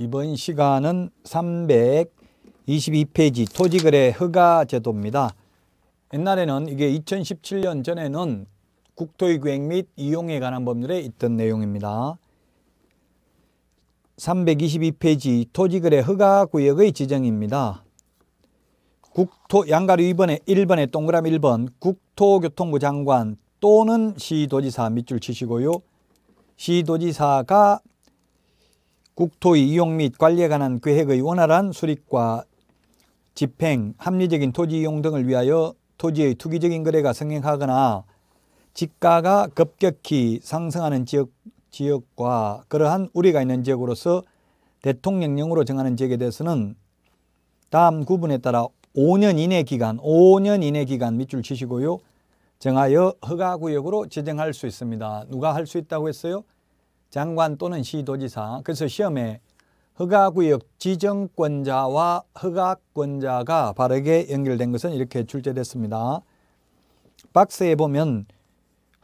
이번 시간은 322페이지 토지거래 허가제도입니다. 옛날에는 이게 2017년 전에는 국토의 구획 및 이용에 관한 법률에 있던 내용입니다. 322페이지 토지거래 허가구역의 지정입니다. 국토 양가류 2번에 1번에 동그라미 1번 국토교통부 장관 또는 시도지사 밑줄 치시고요. 시도지사가 국토의 이용 및 관리에 관한 계획의 원활한 수립과 집행, 합리적인 토지 이용 등을 위하여 토지의 투기적인 거래가 성행하거나 지가가 급격히 상승하는 지역, 지역과 그러한 우려가 있는 지역으로서 대통령령으로 정하는 지역에 대해서는 다음 구분에 따라 5년 이내 기간, 5년 이내 기간 밑줄 치시고요. 정하여 허가구역으로 지정할 수 있습니다. 누가 할 수 있다고 했어요? 장관 또는 시도지사 그래서 시험에 허가구역 지정권자와 허가권자가 바르게 연결된 것은 이렇게 출제됐습니다. 박스에 보면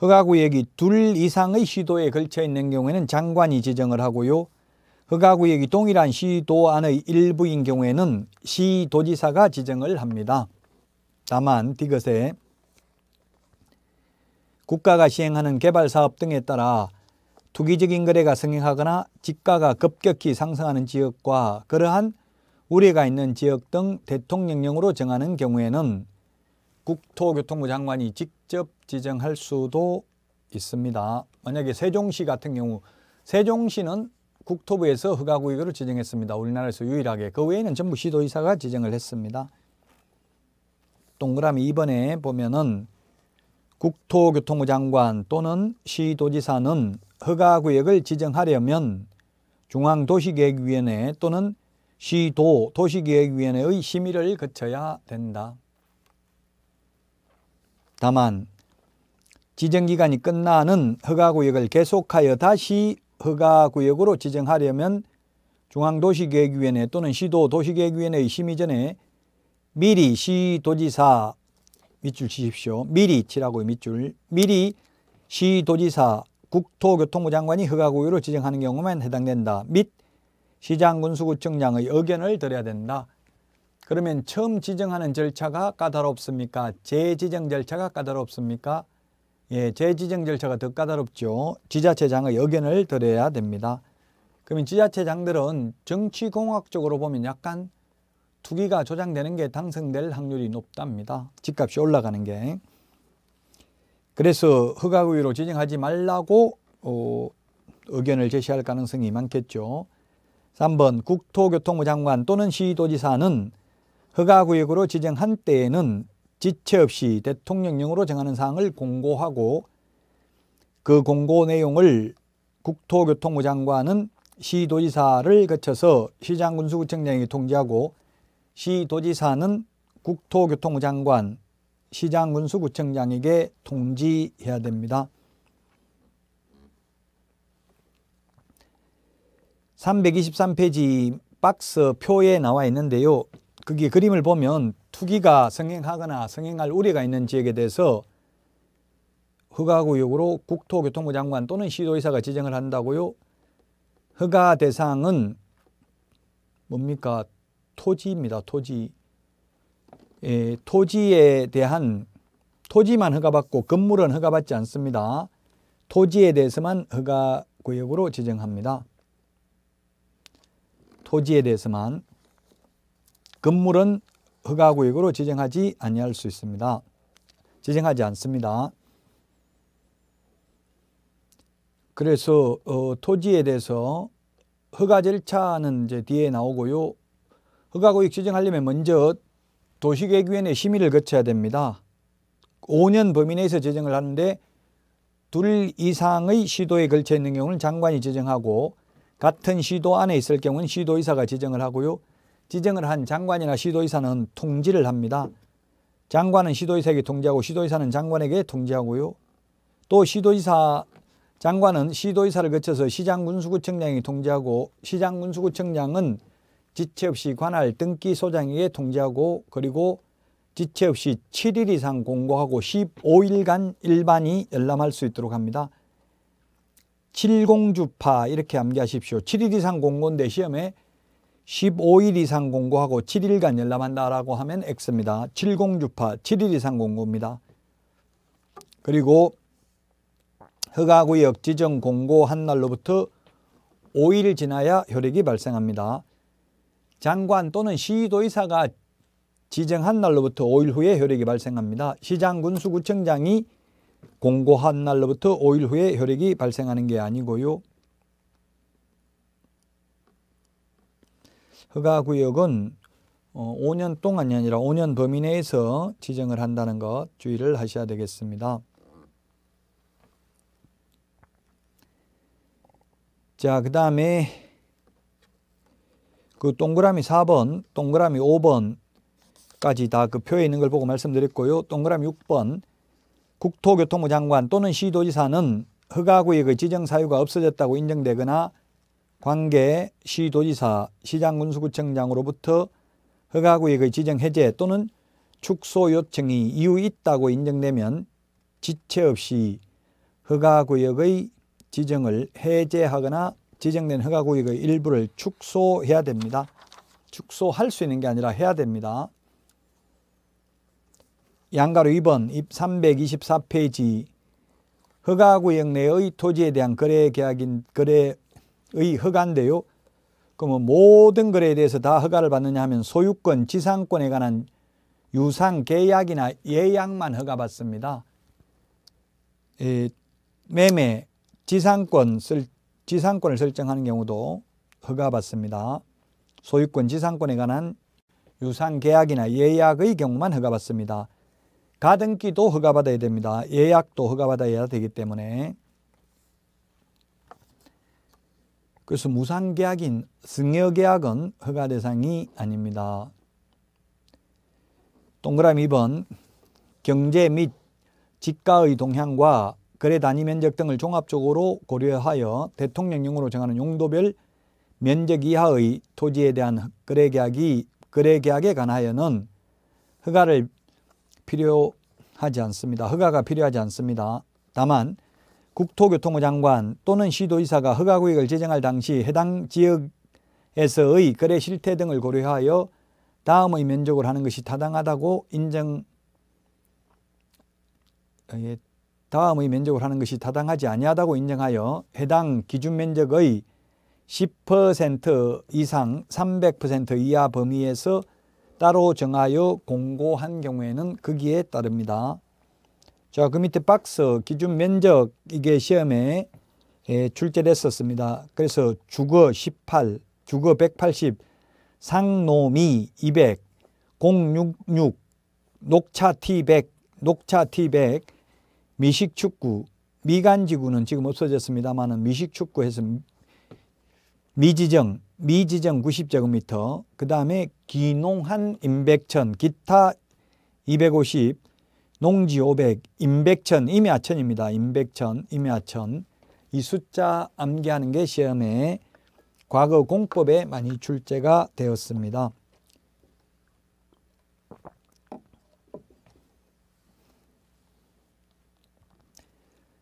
허가구역이 둘 이상의 시도에 걸쳐 있는 경우에는 장관이 지정을 하고요. 허가구역이 동일한 시도 안의 일부인 경우에는 시도지사가 지정을 합니다. 다만 디귿에 국가가 시행하는 개발사업 등에 따라 투기적인 거래가 성행하거나 집가가 급격히 상승하는 지역과 그러한 우려가 있는 지역 등 대통령령으로 정하는 경우에는 국토교통부 장관이 직접 지정할 수도 있습니다. 만약에 세종시 같은 경우 세종시는 국토부에서 허가구역으로 지정했습니다. 우리나라에서 유일하게. 그 외에는 전부 시도의사가 지정을 했습니다. 동그라미 2번에 보면은 국토교통부 장관 또는 시도지사는 허가구역을 지정하려면 중앙도시계획위원회 또는 시도 도시계획위원회의 심의를 거쳐야 된다. 다만 지정기간이 끝나는 허가구역을 계속하여 다시 허가구역으로 지정하려면 중앙도시계획위원회 또는 시도 도시계획위원회의 심의 전에 미리 시도지사 밑줄 치십시오. 미리 치라고 밑줄. 미리 시도지사 국토교통부 장관이 허가구역로 지정하는 경우만 해당된다. 및 시장군수구청장의 의견을 드려야 된다. 그러면 처음 지정하는 절차가 까다롭습니까? 재지정 절차가 까다롭습니까? 예, 재지정 절차가 더 까다롭죠. 지자체장의 의견을 드려야 됩니다. 그러면 지자체장들은 정치공학적으로 보면 약간 투기가 조장되는 게 당선될 확률이 높답니다. 집값이 올라가는 게. 그래서 허가구위로 지정하지 말라고 어, 의견을 제시할 가능성이 많겠죠. 3번 국토교통부 장관 또는 시도지사는 허가구역으로 지정한 때에는 지체 없이 대통령령으로 정하는 사항을 공고하고 그 공고 내용을 국토교통부 장관은 시도지사를 거쳐서 시장군수구청장이 통지하고 시도지사는 국토교통부 장관 시장군수구청장에게 통지해야 됩니다. 323페이지 박스 표에 나와 있는데요. 거기 그림을 보면 투기가 성행하거나 성행할 우려가 있는 지역에 대해서 허가구역으로 국토교통부 장관 또는 시도의사가 지정을 한다고요. 허가 대상은 뭡니까? 토지입니다. 토지. 에, 예, 토지에 대한 토지만 허가받고 건물은 허가받지 않습니다. 토지에 대해서만 허가구역으로 지정합니다. 토지에 대해서만 건물은 허가구역으로 지정하지 아니할 수 있습니다. 지정하지 않습니다. 그래서 어, 토지에 대해서 허가 절차는 이제 뒤에 나오고요. 허가구역 지정하려면 먼저 도시계획위원회 심의를 거쳐야 됩니다. 5년 범위 내에서 제정을 하는데 둘 이상의 시도에 걸쳐 있는 경우는 장관이 제정하고 같은 시도 안에 있을 경우는 시도의사가 제정을 하고요. 지정을 한 장관이나 시도의사는 통지를 합니다. 장관은 시도의사에게 통지하고 시도의사는 장관에게 통지하고요. 또 시도의사 장관은 시도의사를 거쳐서 시장군수구청장이 통지하고 시장군수구청장은 지체 없이 관할 등기 소장에게 통지하고 그리고 지체 없이 7일 이상 공고하고 15일간 일반이 열람할 수 있도록 합니다. 7공주파 이렇게 암기하십시오. 7일 이상 공고인데 시험에 15일 이상 공고하고 7일간 열람한다라고 하면 X입니다. 7공주파 7일 이상 공고입니다. 그리고 허가구역 지정 공고한 날로부터 5일 지나야 효력이 발생합니다. 장관 또는 시도의사가 지정한 날로부터 5일 후에 효력이 발생합니다. 시장 군수구청장이 공고한 날로부터 5일 후에 효력이 발생하는 게 아니고요. 허가구역은 5년 어, 동안이 아니라 5년 범위 내에서 지정을 한다는 것 주의를 하셔야 되겠습니다. 자, 그 다음에 그 동그라미 4번, 동그라미 5번까지 다 그 표에 있는 걸 보고 말씀드렸고요. 동그라미 6번 국토교통부 장관 또는 시도지사는 허가구역의 그 지정 사유가 없어졌다고 인정되거나 관계 시도지사, 시장군수구청장으로부터 허가구역의 그 지정 해제 또는 축소 요청이 이유 있다고 인정되면 지체 없이 허가구역의 지정을 해제하거나 지정된 허가구역의 그 일부를 축소해야 됩니다. 축소할 수 있는 게 아니라 해야 됩니다. 양가로 2번 324페이지 허가구역 내의 토지에 대한 거래 계약인 거래의 허가인데요. 그러면 뭐 모든 거래에 대해서 다 허가를 받느냐 하면 소유권, 지상권에 관한 유상 계약이나 예약만 허가받습니다. 예, 매매, 지상권 쓸 지상권을 설정하는 경우도 허가받습니다. 소유권 지상권에 관한 유상계약이나 예약의 경우만 허가받습니다. 가등기도 허가받아야 됩니다. 예약도 허가받아야 되기 때문에 그래서 무상계약인 승여계약은 허가 대상이 아닙니다. 동그라미 2번 경제 및 집가의 동향과 거래 단위 면적 등을 종합적으로 고려하여 대통령령으로 정하는 용도별 면적 이하의 토지에 대한 거래 계약이 거래 계약에 관하여는 허가를 필요하지 않습니다. 허가가 필요하지 않습니다. 다만 국토교통부 장관 또는 시도이사가 허가구역을 제정할 당시 해당 지역에서의 거래 실태 등을 고려하여 다음의 면적을 하는 것이 타당하다고 인정 다음의 면적을 하는 것이 타당하지 아니하다고 인정하여 해당 기준 면적의 10% 이상 300% 이하 범위에서 따로 정하여 공고한 경우에는 거기에 따릅니다. 자, 그 밑에 박스 기준 면적 이게 시험에 예, 출제됐었습니다. 그래서 주거 18, 주거 180, 상노미 200, 066, 녹차 T100, 녹차 T100, 미식축구, 미간지구는 지금 없어졌습니다만 미식축구에서 미지정, 미지정 90제곱미터, 그 다음에 기농한 임백천, 기타 250, 농지 500, 임백천, 임야천입니다. 임백천, 임야천. 이 숫자 암기하는 게 시험에 과거 공법에 많이 출제가 되었습니다.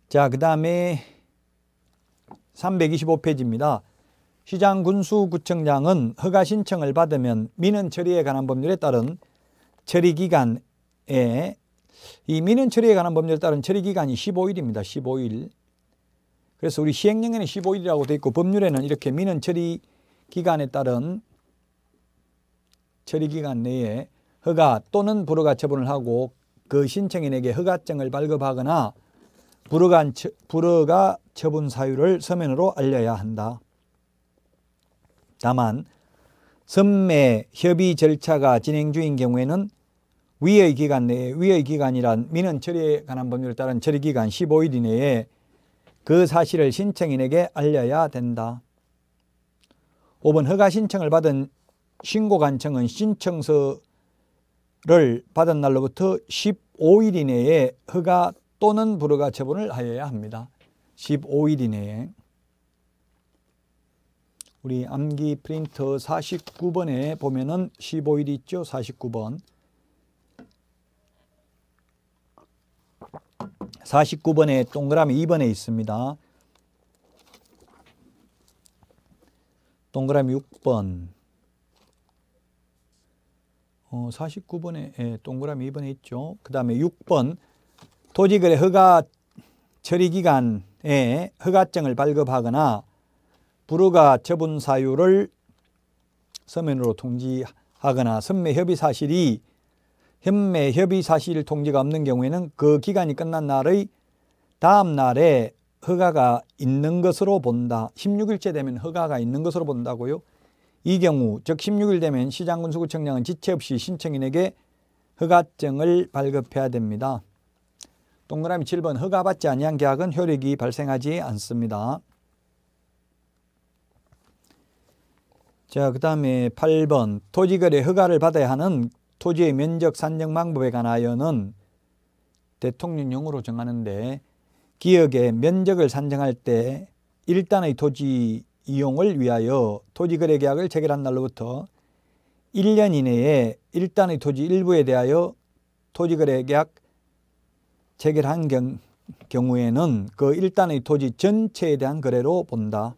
자, 그 다음에 325페이지입니다. 시장 군수구청장은 허가 신청을 받으면 민원 처리에 관한 법률에 따른 처리기간에 이 민원 처리에 관한 법률에 따른 처리기간이 15일입니다. 15일. 그래서 우리 시행령에는 15일이라고 되어 있고 법률에는 이렇게 민원 처리 기간에 따른 처리 기간 내에 허가 또는 불허가 처분을 하고 그 신청인에게 허가증을 발급하거나 불허간, 불허가 처분 사유를 서면으로 알려야 한다. 다만 선매 협의 절차가 진행 중인 경우에는 위의 기간 내에 위의 기간이란 민원 처리에 관한 법률에 따른 처리 기간 15일 이내에 그 사실을 신청인에게 알려야 된다. 5번 허가 신청을 받은 신고관청은 신청서를 받은 날로부터 15일 이내에 허가 또는 불허가 처분을 하여야 합니다. 15일 이내에 우리 암기 프린터 49번에 보면은 15일 있죠? 49번 49번에 동그라미 2번에 있습니다. 동그라미 6번 어, 49번에 예, 동그라미 2번에 있죠. 그 다음에 6번 도지글의 허가 처리 기간에 허가증을 발급하거나 불허가 처분 사유를 서면으로 통지하거나 선매 협의 사실이 현매 협의 사실 통지가 없는 경우에는 그 기간이 끝난 날의 다음 날에 허가가 있는 것으로 본다. 16일째 되면 허가가 있는 것으로 본다고요. 이 경우 즉 16일 되면 시장군수구청장은 지체 없이 신청인에게 허가증을 발급해야 됩니다. 동그라미 7번 허가받지 아니한 계약은 효력이 발생하지 않습니다. 자, 그 다음에 8번 토지거래 허가를 받아야 하는 토지의 면적 산정 방법에 관하여는 대통령령으로 정하는데 기역의 면적을 산정할 때 일단의 토지 이용을 위하여 토지거래 계약을 체결한 날로부터 1년 이내에 일단의 토지 일부에 대하여 토지거래 계약 체결한 경, 경우에는 그 일단의 토지 전체에 대한 거래로 본다.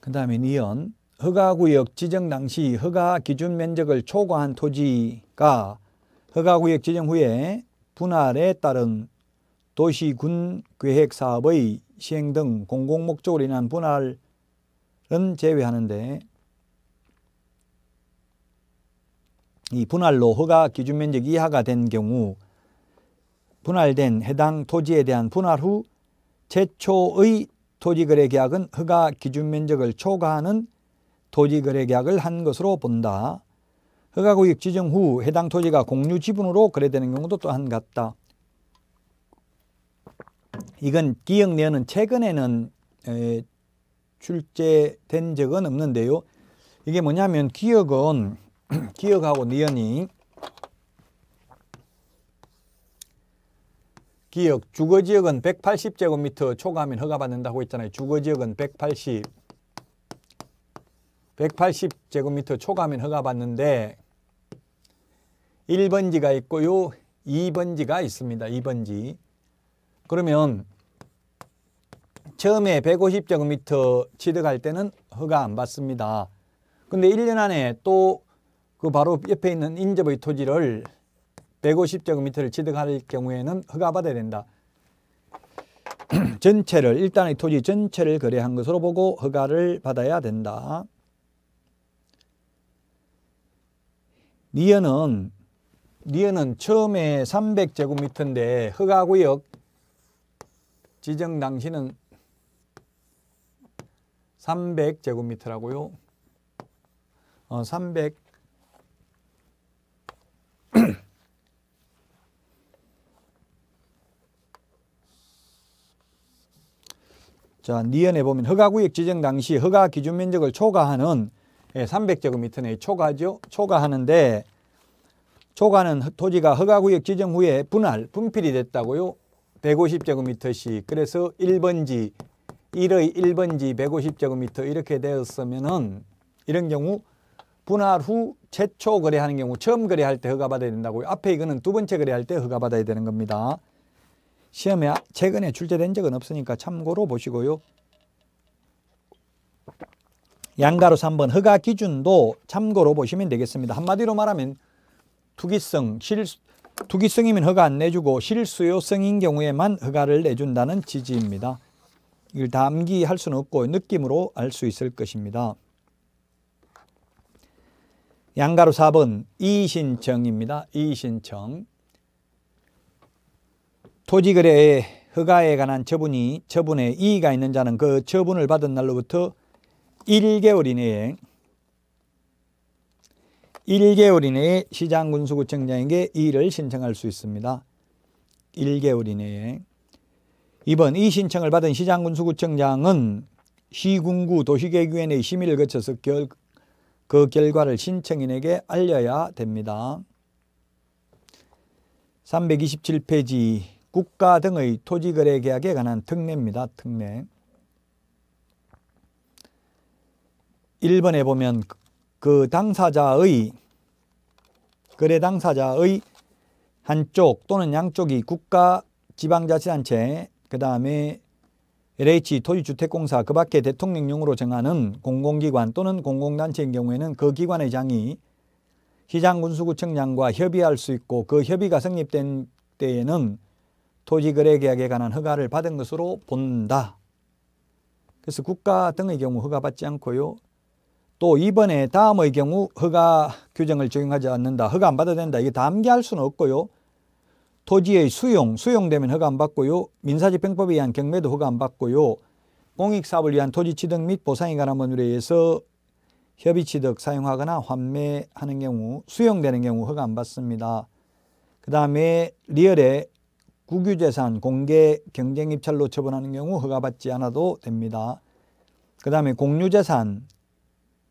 그 다음에 이은 허가구역 지정 당시 허가 기준 면적을 초과한 토지가 허가구역 지정 후에 분할에 따른 도시군 계획사업의 시행 등 공공목적으로 인한 분할은 제외하는데 이 분할로 허가 기준 면적 이하가 된 경우 분할된 해당 토지에 대한 분할 후 최초의 토지거래 계약은 허가 기준 면적을 초과하는 토지거래 계약을 한 것으로 본다. 허가구역 지정 후 해당 토지가 공유 지분으로 거래되는 경우도 또한 같다. 이건 기억내는 최근에는 출제된 적은 없는데요. 이게 뭐냐면 기억은 기억하고 니은이 기억 주거지역은 180제곱미터 초과하면 허가받는다고 했잖아요. 주거지역은 180 180제곱미터 초과하면 허가받는데 1번지가 있고요. 2번지가 있습니다. 2번지 그러면 처음에 150제곱미터 취득할 때는 허가 안 받습니다. 근데 1년 안에 또그 바로 옆에 있는 인접의 토지를 150제곱미터를 취득할 경우에는 허가받아야 된다. 전체를 일단의 토지 전체를 거래한 것으로 보고 허가를 받아야 된다. 니어는 니어는 처음에 300제곱미터인데 허가구역 지정 당시는 300제곱미터라고요. 어, 자, 니언에 보면 허가구역 지정 당시 허가 기준 면적을 초과하는 300제곱미터내 예, 에 초과죠. 초과하는데 초과는 토지가 허가구역 지정 후에 분할, 분필이 됐다고요. 150제곱미터씩. 그래서 1번지, 1의 1번지 150제곱미터 이렇게 되었으면은 이런 경우 분할 후 최초 거래하는 경우 처음 거래할 때 허가받아야 된다고요. 앞에 이거는 두 번째 거래할 때 허가받아야 되는 겁니다. 시험에 최근에 출제된 적은 없으니까 참고로 보시고요. 양가로 3번 허가 기준도 참고로 보시면 되겠습니다. 한마디로 말하면 투기성, 실, 투기성이면 허가 안 내주고 실수요성인 경우에만 허가를 내준다는 취지입니다. 이걸 다기할 수는 없고 느낌으로 알 수 있을 것입니다. 양가로 4번 이신청입니다. 이신청 토지거래의 허가에 관한 처분이 처분에 이의가 있는 자는 그 처분을 받은 날로부터 1개월 이내에 1개월 이내에 시장군수구청장에게 이의를 신청할 수 있습니다. 1개월 이내에 2번 이 신청을 받은 시장군수구청장은 시군구 도시계획위원회의 심의를 거쳐서 결, 그 결과를 신청인에게 알려야 됩니다. 327페이지 국가 등의 토지거래 계약에 관한 특례입니다. 특례 1번에 보면 그 당사자의 거래 당사자의 한쪽 또는 양쪽이 국가 지방자치단체 그 다음에 LH 토지주택공사 그 밖에 대통령령으로 정하는 공공기관 또는 공공단체인 경우에는 그 기관 의장이 시장군수구청장과 협의할 수 있고 그 협의가 성립된 때에는 토지거래계약에 관한 허가를 받은 것으로 본다. 그래서 국가 등의 경우 허가받지 않고요. 또 이번에 다음의 경우 허가 규정을 적용하지 않는다. 허가 안 받아야 된다. 이게 담계할 수는 없고요. 토지의 수용, 수용되면 허가 안 받고요. 민사집행법에 의한 경매도 허가 안 받고요. 공익사업을 위한 토지 취득 및 보상에 관한 법률에 의해서 협의 취득 사용하거나 환매하는 경우 수용되는 경우 허가 안 받습니다. 그 다음에 리얼의 국유재산 공개 경쟁 입찰로 처분하는 경우 허가받지 않아도 됩니다. 그 다음에 공유재산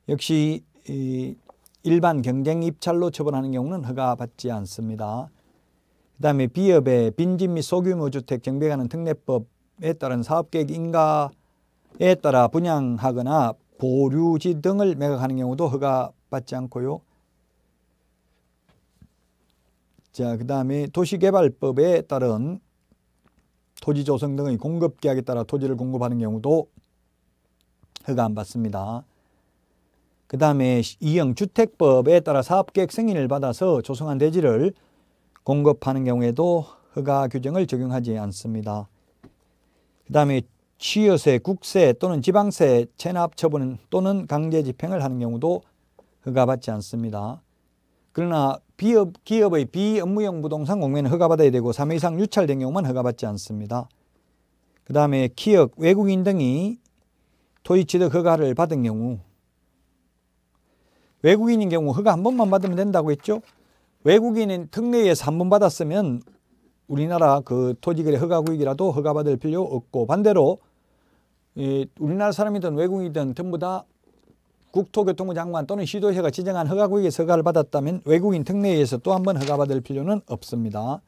역시 이 일반 경쟁 입찰로 처분하는 경우는 허가받지 않습니다. 그다음에 비협의 빈집 및 소규모 주택 정비하는 특례법에 따른 사업계획 인가에 따라 분양하거나 보류지 등을 매각하는 경우도 허가받지 않고요. 자, 그 다음에 도시개발법에 따른 토지 조성 등의 공급계약에 따라 토지를 공급하는 경우도 허가 안 받습니다. 그 다음에 이형주택법에 따라 사업계획 승인을 받아서 조성한 대지를 공급하는 경우에도 허가 규정을 적용하지 않습니다. 그 다음에 취여세, 국세 또는 지방세 체납 처분 또는 강제 집행을 하는 경우도 허가받지 않습니다. 그러나 비업, 기업의 비업무용 부동산 공매는 허가받아야 되고 3회 이상 유찰된 경우만 허가받지 않습니다. 그 다음에 기업, 외국인 등이 토지취득 허가를 받은 경우 외국인인 경우 허가 한 번만 받으면 된다고 했죠? 외국인인 특례에 3번 받았으면 우리나라 그 토지거래 허가구역이라도 허가받을 필요 없고 반대로 이 우리나라 사람이든 외국인이든 전부 다 국토교통부 장관 또는 시도시가 지정한 허가구역에서 허가를 받았다면 외국인 특례에서 또 한 번 허가받을 필요는 없습니다.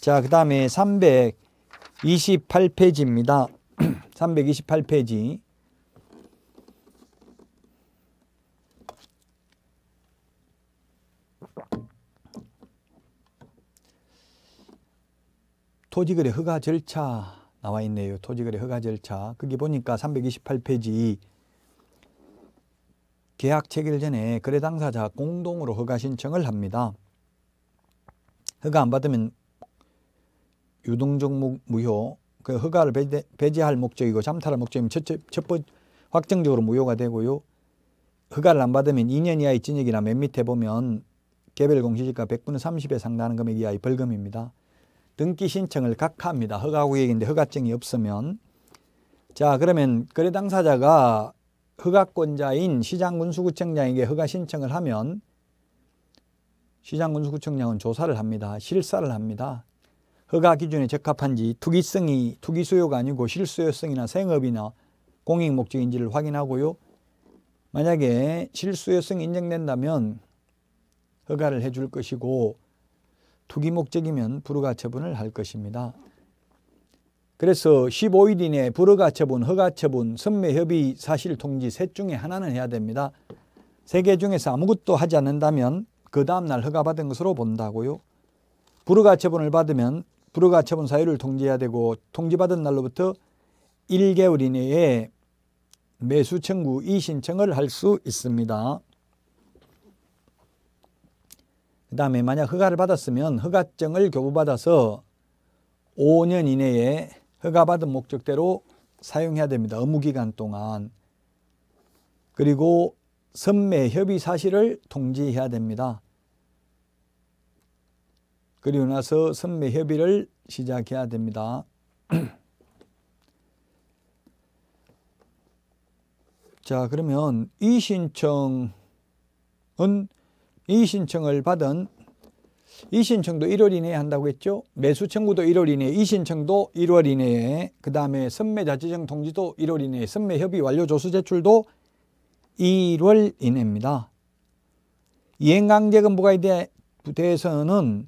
자, 그 다음에 328페이지입니다. 328페이지. 토지거래 허가 절차 나와 있네요. 토지거래 허가 절차. 거기 보니까 328페이지 계약 체결 전에 거래 당사자 공동으로 허가 신청을 합니다. 허가 안 받으면 유동종목 무효, 그 허가를 배제, 할 목적이고 잠탈할 목적이면 첫, 첫, 첫 번, 확정적으로 무효가 되고요. 허가를 안 받으면 2년 이하의 징역이나 맨 밑에 보면 개별 공시지가 100분의 30에 상당하는 금액 이하의 벌금입니다. 등기 신청을 각하합니다. 허가구역인데 허가증이 없으면 자 그러면 거래 당사자가 허가권자인 시장군수구청장에게 허가 신청을 하면 시장군수구청장은 조사를 합니다. 실사를 합니다. 허가 기준에 적합한지 투기성이 투기수요가 아니고 실수요성이나 생업이나 공익 목적인지를 확인하고요. 만약에 실수요성이 인정된다면 허가를 해줄 것이고 투기 목적이면 불허가처분을 할 것입니다. 그래서 15일 이내 불허가처분, 허가처분, 선매협의, 사실통지 셋 중에 하나는 해야 됩니다. 세 개 중에서 아무것도 하지 않는다면 그 다음날 허가받은 것으로 본다고요. 불허가처분을 받으면 불허가처분 사유를 통지해야 되고 통지받은 날로부터 1개월 이내에 매수 청구 이신청을 할 수 있습니다. 그 다음에 만약 허가를 받았으면 허가증을 교부받아서 5년 이내에 허가받은 목적대로 사용해야 됩니다. 의무기간 동안. 그리고 선매 협의 사실을 통지해야 됩니다. 그리고 나서 선매 협의를 시작해야 됩니다. 자, 그러면 이 신청은 이 신청을 받은 이 신청도 1월 이내에 한다고 했죠. 매수 청구도 1월 이내에, 이 신청도 1월 이내에, 그 다음에 선매 자치정 통지도 1월 이내에, 선매 협의 완료 조수 제출도 1월 이내입니다. 이행강제금 부과에 대해서는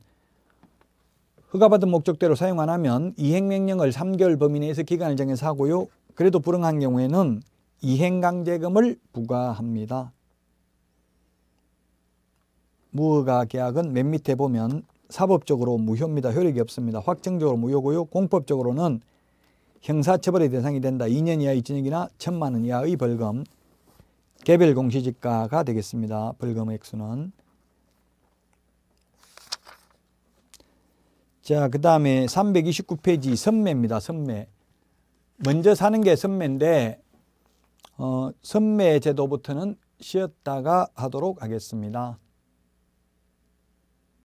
허가받은 목적대로 사용 안 하면 이행명령을 3개월 범위 내에서 기간을 정해서 하고요. 그래도 불응한 경우에는 이행강제금을 부과합니다. 무허가 계약은 맨 밑에 보면 사법적으로 무효입니다. 효력이 없습니다. 확정적으로 무효고요. 공법적으로는 형사처벌의 대상이 된다. 2년 이하의 징역이나 천만 원 이하의 벌금, 개별 공시지가가 되겠습니다. 벌금 액수는. 자, 그 다음에 329페이지 선매입니다. 선매. 먼저 사는 게 선매인데 어, 선매 제도부터는 쉬었다가 하도록 하겠습니다.